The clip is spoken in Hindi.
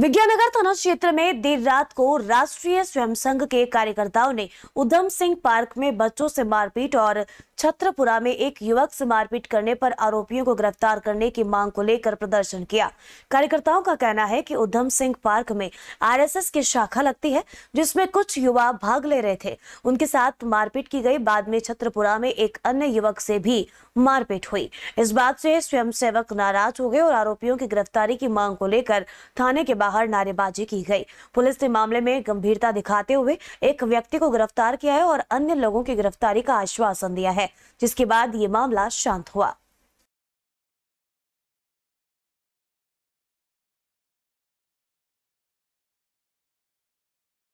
विज्ञानगर थाना क्षेत्र में देर रात को राष्ट्रीय स्वयं संघ के कार्यकर्ताओं ने उधम सिंह पार्क में बच्चों से मारपीट और छत्रपुरा में एक युवक से मारपीट करने पर आरोपियों को गिरफ्तार करने की मांग को लेकर प्रदर्शन किया कार्यकर्ताओं का कहना है कि उधम सिंह पार्क में आरएसएस की शाखा लगती है जिसमें कुछ युवा भाग ले रहे थे उनके साथ मारपीट की गई बाद में छत्रपुरा में एक अन्य युवक से भी मारपीट हुई इस बात से स्वयं नाराज हो गए और आरोपियों की गिरफ्तारी की मांग को लेकर थाने के बाहर नारेबाजी की गई पुलिस ने मामले में गंभीरता दिखाते हुए एक व्यक्ति को गिरफ्तार किया है और अन्य लोगों की गिरफ्तारी का आश्वासन दिया है जिसके बाद ये मामला शांत हुआ